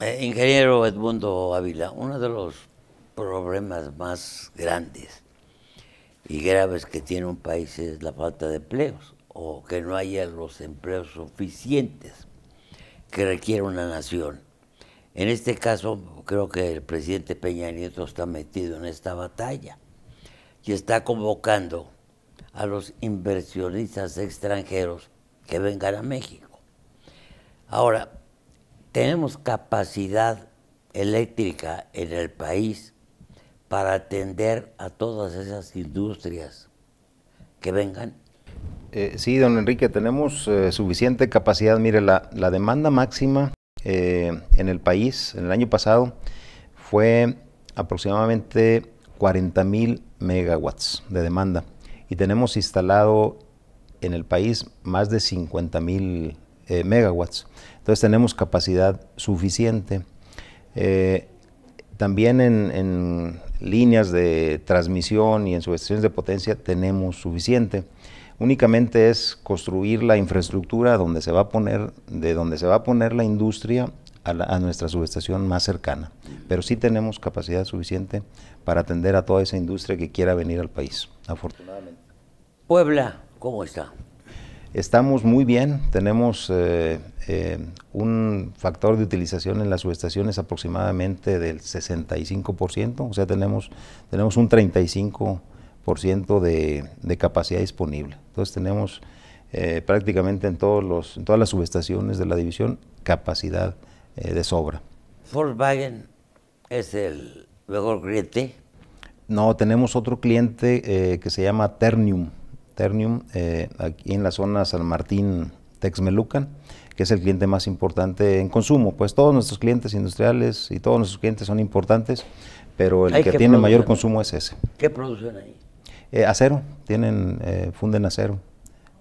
Eh, ingeniero Edmundo Ávila, uno de los problemas más grandes y graves que tiene un país es la falta de empleos o que no haya los empleos suficientes que requiere una nación. En este caso, creo que el presidente Peña Nieto está metido en esta batalla y está convocando a los inversionistas extranjeros que vengan a México. Ahora, tenemos capacidad eléctrica en el país para atender a todas esas industrias que vengan? Eh, sí, don Enrique, tenemos eh, suficiente capacidad. Mire, la, demanda máxima eh, en el país en el año pasado fue aproximadamente 40 mil megawatts de demanda y tenemos instalado en el país más de 50 mil eh, megawatts. Entonces tenemos capacidad suficiente. Eh, también en, líneas de transmisión y en subestaciones de potencia tenemos suficiente. Únicamente es construir la infraestructura donde se va a poner, de donde se va a poner la industria a, a, nuestra subestación más cercana. Pero sí tenemos capacidad suficiente para atender a toda esa industria que quiera venir al país, afortunadamente. Puebla, ¿cómo está? Estamos muy bien, tenemos eh, eh, un factor de utilización en las subestaciones aproximadamente del 65%, o sea, tenemos, tenemos un 35% de, de capacidad disponible. Entonces tenemos eh, prácticamente en, todos los, en todas las subestaciones de la división capacidad de sobra. Volkswagen es el mejor cliente. No, tenemos otro cliente que se llama Ternium. Ternium, eh, aquí en la zona San Martín, Texmelucan, que es el cliente más importante en consumo. Pues todos nuestros clientes industriales y todos nuestros clientes son importantes, pero el que tiene mayor consumo es ese. ¿Qué producen ahí? Eh, acero, tienen, eh, funden acero.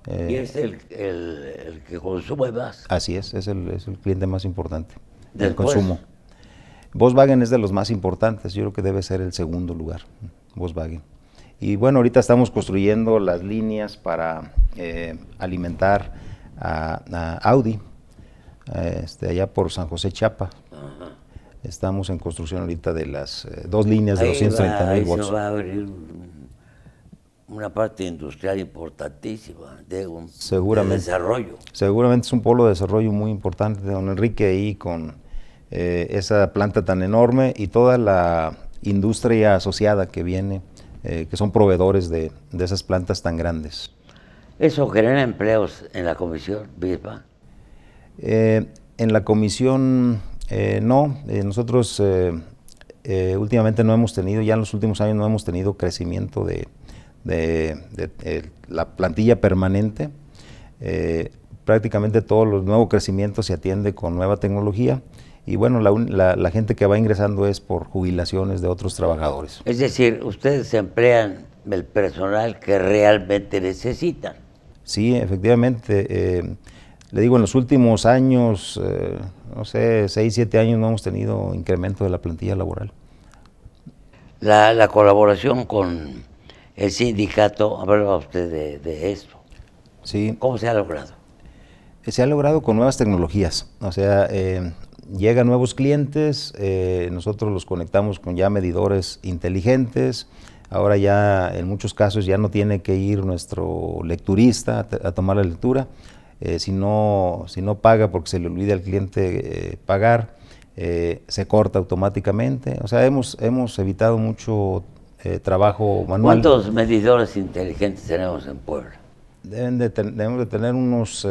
y es el, que consume más. Así es, es el, es el cliente más importante del consumo. Volkswagen es de los más importantes, yo creo que debe ser el segundo lugar, Volkswagen. Y bueno, ahorita estamos construyendo las líneas para eh, alimentar a, Audi, eh, este, allá por San José Chapa. Estamos en construcción ahorita de las eh, dos líneas de los 230 va, mil va a abrir una parte industrial importantísima de un Seguramente, desarrollo. Seguramente es un polo de desarrollo muy importante, don Enrique, ahí con esa planta tan enorme y toda la industria asociada que viene eh, que son proveedores de, de, esas plantas tan grandes. ¿Eso genera empleos en la comisión, Bispa? Eh, en la comisión eh, no, nosotros últimamente no hemos tenido, ya en los últimos años no hemos tenido crecimiento de, de, de la plantilla permanente. prácticamente todo el nuevo crecimiento se atiende con nueva tecnología y bueno, la, la, gente que va ingresando es por jubilaciones de otros trabajadores. Es decir, ustedes emplean el personal que realmente necesitan. Sí, efectivamente. Eh, le digo, en los últimos años, eh, no sé, seis, siete años no hemos tenido incremento de la plantilla laboral. La, colaboración con el sindicato, hablaba usted de, esto. Sí. ¿Cómo se ha logrado? Se ha logrado con nuevas tecnologías. O sea, eh, llegan nuevos clientes, eh, nosotros los conectamos con ya medidores inteligentes. Ahora ya en muchos casos ya no tiene que ir nuestro lecturista a, tomar la lectura. Eh, si, no, si no paga porque se le olvida al cliente eh, pagar, se corta automáticamente. O sea, hemos, evitado mucho trabajo manual. ¿Cuántos medidores inteligentes tenemos en Puebla? de debemos de tener unos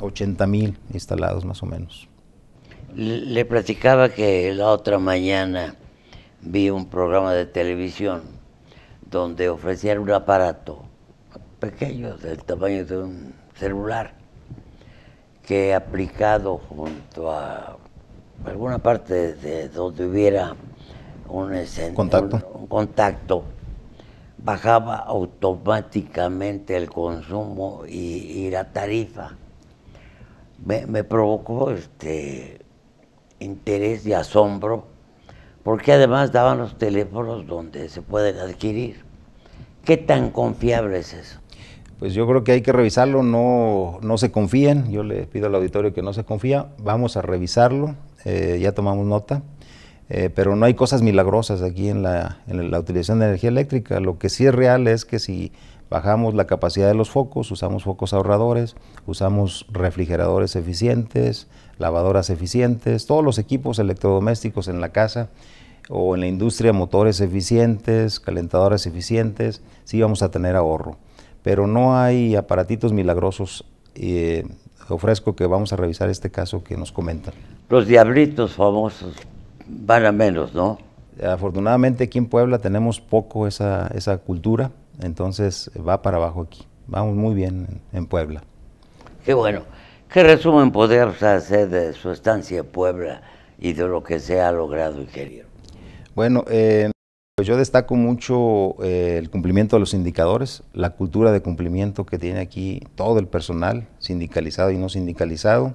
80 mil instalados más o menos. Le platicaba que la otra mañana vi un programa de televisión donde ofrecían un aparato pequeño, del tamaño de un celular, que aplicado junto a alguna parte de donde hubiera un, contacto. Un, contacto bajaba automáticamente el consumo y, la tarifa. Me, me, provocó este, interés y asombro, porque además daban los teléfonos donde se pueden adquirir. ¿Qué tan confiable es eso? Pues yo creo que hay que revisarlo, no, no se confíen, yo le pido al auditorio que no se confía, vamos a revisarlo, eh, ya tomamos nota, eh, pero no hay cosas milagrosas aquí en la, utilización de energía eléctrica. Lo que sí es real es que si bajamos la capacidad de los focos, usamos focos ahorradores, usamos refrigeradores eficientes, lavadoras eficientes, todos los equipos electrodomésticos en la casa o en la industria, motores eficientes, calentadores eficientes, sí vamos a tener ahorro. Pero no hay aparatitos milagrosos. Eh, ofrezco que vamos a revisar este caso que nos comentan. Los diablitos famosos van a menos, ¿no? Afortunadamente aquí en Puebla tenemos poco esa, cultura, entonces va para abajo aquí. Vamos muy bien en, Puebla. Qué bueno. ¿Qué resumen podrías hacer de su estancia en Puebla y de lo que se ha logrado y querido? Bueno, eh, pues yo destaco mucho eh, el cumplimiento de los indicadores, la cultura de cumplimiento que tiene aquí todo el personal, sindicalizado y no sindicalizado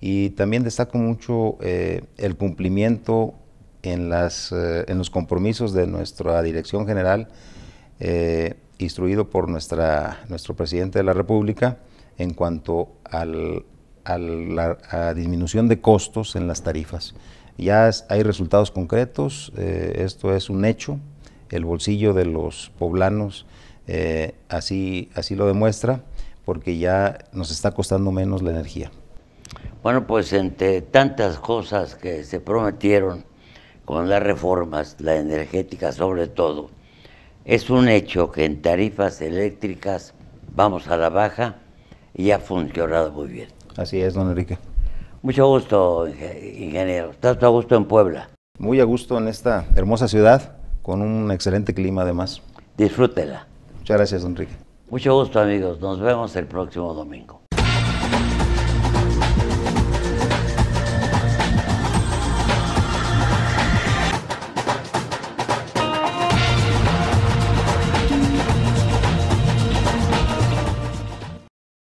y también destaco mucho eh, el cumplimiento en, las, eh, en los compromisos de nuestra Dirección General, eh, instruido por nuestra, nuestro presidente de la República, en cuanto a la disminución de costos en las tarifas. Ya hay resultados concretos, esto es un hecho, el bolsillo de los poblanos así lo demuestra, porque ya nos está costando menos la energía. Bueno, pues entre tantas cosas que se prometieron con las reformas, la energética sobre todo, es un hecho que en tarifas eléctricas vamos a la baja y ha funcionado muy bien. Así es, don Enrique. Mucho gusto, ingeniero. ¿Estás a gusto en Puebla? Muy a gusto en esta hermosa ciudad, con un excelente clima además. Disfrútela. Muchas gracias, don Enrique. Mucho gusto, amigos. Nos vemos el próximo domingo.